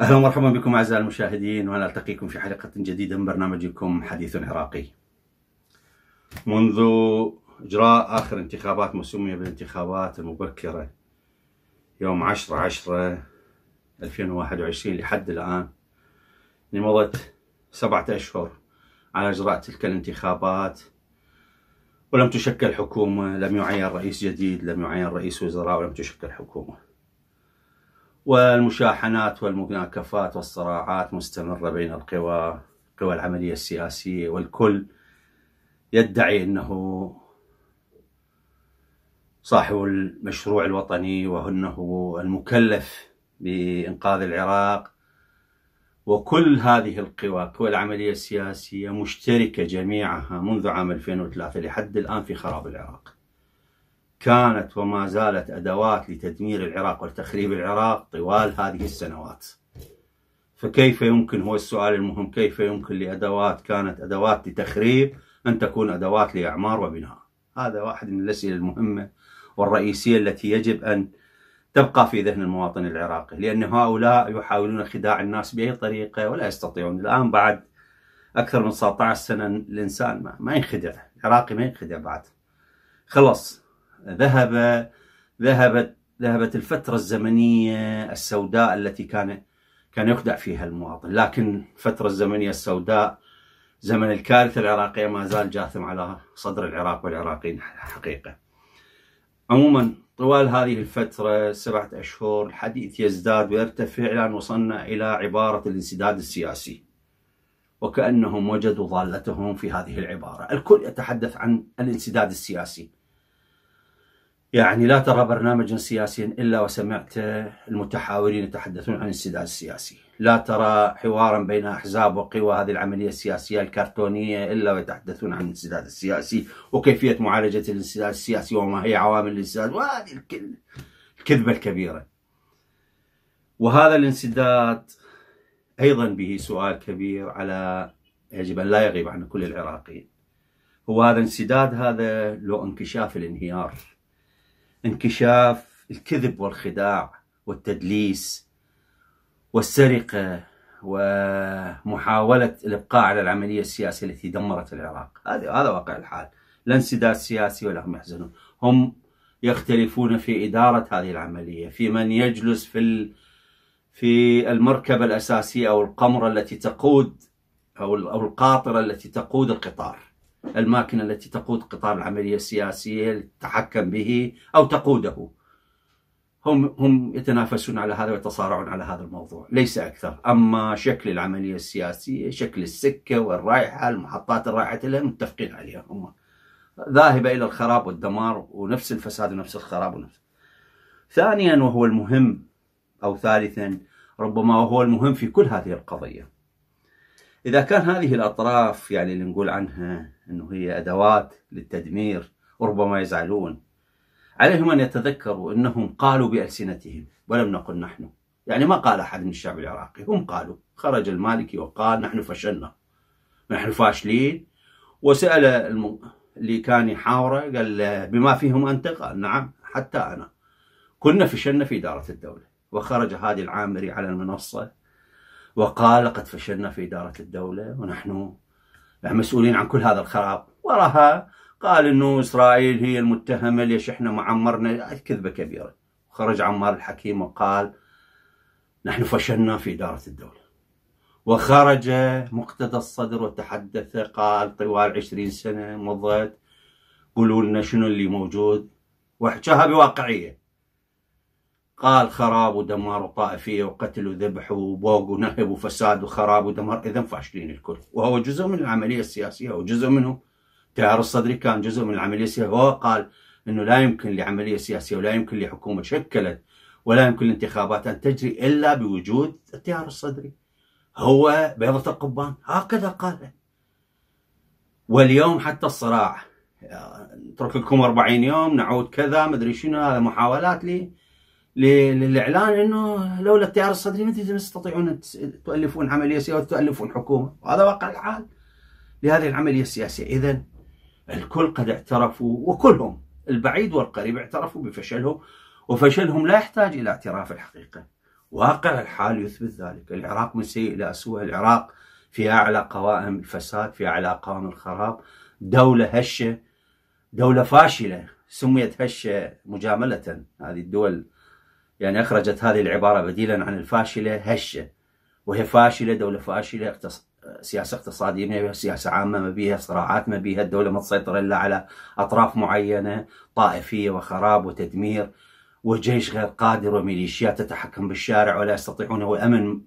اهلا ومرحبا بكم اعزائي المشاهدين ونلتقيكم في حلقه جديده من برنامجكم حديث عراقي. منذ اجراء اخر انتخابات ما سمي بالانتخابات المبكره يوم 10 10 2021 لحد الآن يعني مضت سبعة أشهر على إجراء تلك الانتخابات ولم تشكل حكومة لم يعين رئيس جديد لم يعين رئيس وزراء ولم تشكل حكومة والمشاحنات والمناكفات والصراعات مستمرة بين القوى قوى العملية السياسية والكل يدعي أنه صاحب المشروع الوطني وأنه المكلف بإنقاذ العراق وكل هذه القوى والعملية العملية السياسية مشتركة جميعها منذ عام 2003 لحد الآن في خراب العراق كانت وما زالت أدوات لتدمير العراق وتخريب العراق طوال هذه السنوات فكيف يمكن هو السؤال المهم كيف يمكن لأدوات كانت أدوات لتخريب أن تكون أدوات لإعمار وبناء هذا واحد من الأسئلة المهمة والرئيسية التي يجب أن تبقى في ذهن المواطن العراقي لأن هؤلاء يحاولون خداع الناس بأي طريقة ولا يستطيعون الآن بعد أكثر من 19 سنة الإنسان ما, ما ينخدع العراقي ما ينخدع بعد خلص ذهب ذهبت ذهبت الفترة الزمنية السوداء التي كان كان يخدع فيها المواطن لكن الفترة الزمنية السوداء زمن الكارثة العراقية ما زال جاثم على صدر العراق والعراقيين حقيقة عموما طوال هذه الفترة سبعة أشهر الحديث يزداد ويرتفع إلى أن وصلنا إلى عبارة الانسداد السياسي وكأنهم وجدوا ضالتهم في هذه العبارة الكل يتحدث عن الانسداد السياسي يعني لا ترى برنامجا سياسيا إلا وسمعت المتحاورين يتحدثون عن الانسداد السياسي لا ترى حوارا بين أحزاب وقوى هذه العملية السياسية الكرتونية إلا ويتحدثون عن الانسداد السياسي وكيفية معالجة الانسداد السياسي وما هي عوامل الانسداد وهذه الكذبة الكبيرة وهذا الانسداد أيضا به سؤال كبير على يجب أن لا يغيب عن كل العراقيين هو هذا انسداد هذا لو انكشاف الانهيار انكشاف الكذب والخداع والتدليس والسرقة ومحاولة الإبقاء على العملية السياسية التي دمرت العراق هذا هذا واقع الحال لا انسداد سياسي ولا هم يحزنون هم يختلفون في إدارة هذه العملية في من يجلس في في المركبة الأساسية أو القمرة التي تقود أو القاطرة التي تقود القطار الماكنة التي تقود قطار العملية السياسية تتحكم به أو تقوده هم هم يتنافسون على هذا ويتصارعون على هذا الموضوع ليس اكثر اما شكل العمليه السياسيه شكل السكه والرائحه المحطات الرايحه لها متفقين عليها هم ذاهبه الى الخراب والدمار ونفس الفساد ونفس الخراب ونفس ثانيا وهو المهم او ثالثا ربما وهو المهم في كل هذه القضيه اذا كان هذه الاطراف يعني اللي نقول عنها انه هي ادوات للتدمير وربما يزعلون عليهم أن يتذكروا أنهم قالوا بألسنتهم ولم نقل نحن يعني ما قال أحد من الشعب العراقي هم قالوا خرج المالكي وقال نحن فشلنا نحن فاشلين وسأل الم... اللي كان يحاوره قال بما فيهم أنت قال نعم حتى أنا كنا فشلنا في إدارة الدولة وخرج هادي العامري على المنصة وقال قد فشلنا في إدارة الدولة ونحن مسؤولين عن كل هذا الخراب وراها قال انه اسرائيل هي المتهمه ليش احنا ما عمرنا كذبه كبيره خرج عمار الحكيم وقال نحن فشلنا في اداره الدوله وخرج مقتدى الصدر وتحدث قال طوال عشرين سنه مضت قولوا لنا شنو اللي موجود واحكاها بواقعيه قال خراب ودمار وطائفيه وقتل وذبح وبوق ونهب وفساد وخراب ودمار اذا فاشلين الكل وهو جزء من العمليه السياسيه وجزء منهم التيار الصدري كان جزء من العملية السياسية هو قال أنه لا يمكن لعملية سياسية ولا يمكن لحكومة شكلت ولا يمكن الانتخابات أن تجري إلا بوجود التيار الصدري هو بيضة القبان هكذا قال واليوم حتى الصراع نترك لكم 40 يوم نعود كذا ما ادري شنو هذا محاولات لي للاعلان انه لولا التيار الصدري ما تستطيعون تؤلفون عمليه سياسيه وتؤلفون حكومه وهذا واقع الحال لهذه العمليه السياسيه اذا الكل قد اعترفوا وكلهم البعيد والقريب اعترفوا بفشلهم وفشلهم لا يحتاج إلى اعتراف الحقيقة واقع الحال يثبت ذلك العراق من سيء إلى أسوأ العراق في أعلى قوائم الفساد في أعلى قوائم الخراب دولة هشة دولة فاشلة سميت هشة مجاملة هذه الدول يعني أخرجت هذه العبارة بديلا عن الفاشلة هشة وهي فاشلة دولة فاشلة سياسة اقتصادية ما بيها سياسة عامة ما بيها صراعات ما بيها الدولة ما تسيطر إلا على أطراف معينة طائفية وخراب وتدمير وجيش غير قادر وميليشيات تتحكم بالشارع ولا يستطيعون والأمن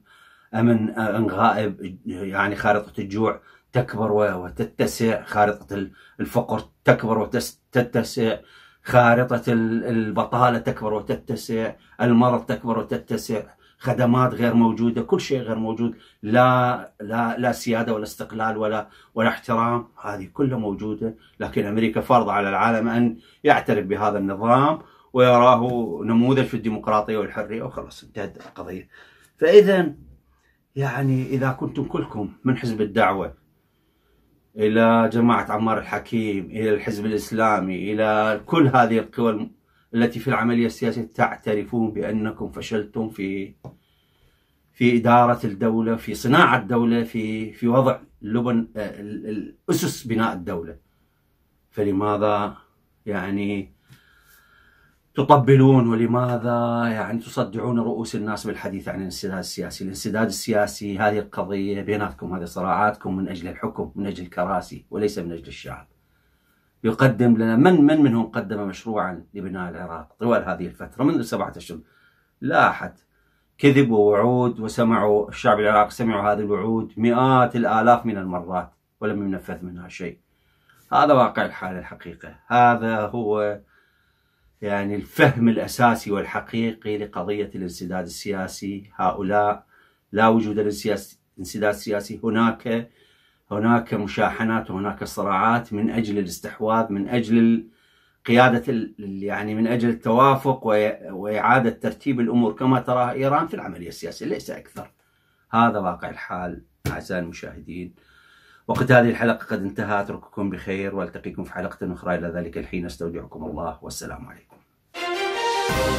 أمن آه، غائب يعني خارطة الجوع تكبر وتتسع خارطة الفقر تكبر وتتسع خارطة البطالة تكبر وتتسع المرض تكبر وتتسع خدمات غير موجوده كل شيء غير موجود لا لا لا سياده ولا استقلال ولا ولا احترام هذه كلها موجوده لكن امريكا فرض على العالم ان يعترف بهذا النظام ويراه نموذج في الديمقراطيه والحريه وخلاص انتهت القضيه فاذا يعني اذا كنتم كلكم من حزب الدعوه الى جماعه عمار الحكيم الى الحزب الاسلامي الى كل هذه القوى التي في العملية السياسية تعترفون بأنكم فشلتم في في إدارة الدولة في صناعة الدولة في في وضع لبن آه، أسس بناء الدولة فلماذا يعني تطبلون ولماذا يعني تصدعون رؤوس الناس بالحديث عن الانسداد السياسي الانسداد السياسي هذه القضية بيناتكم هذه صراعاتكم من أجل الحكم من أجل الكراسي وليس من أجل الشعب يقدم لنا من من منهم قدم مشروعا لبناء العراق طوال هذه الفترة منذ سبعة أشهر لا أحد كذب ووعود وسمعوا الشعب العراقي سمعوا هذه الوعود مئات الآلاف من المرات ولم ينفذ منها شيء هذا واقع الحالة الحقيقة هذا هو يعني الفهم الأساسي والحقيقي لقضية الانسداد السياسي هؤلاء لا وجود للانسداد السياسي هناك هناك مشاحنات وهناك صراعات من اجل الاستحواذ من اجل قياده يعني من اجل التوافق واعاده ترتيب الامور كما تراها ايران في العمليه السياسيه ليس اكثر. هذا واقع الحال اعزائي المشاهدين. وقت هذه الحلقه قد انتهى اترككم بخير والتقيكم في حلقه اخرى الى ذلك الحين استودعكم الله والسلام عليكم.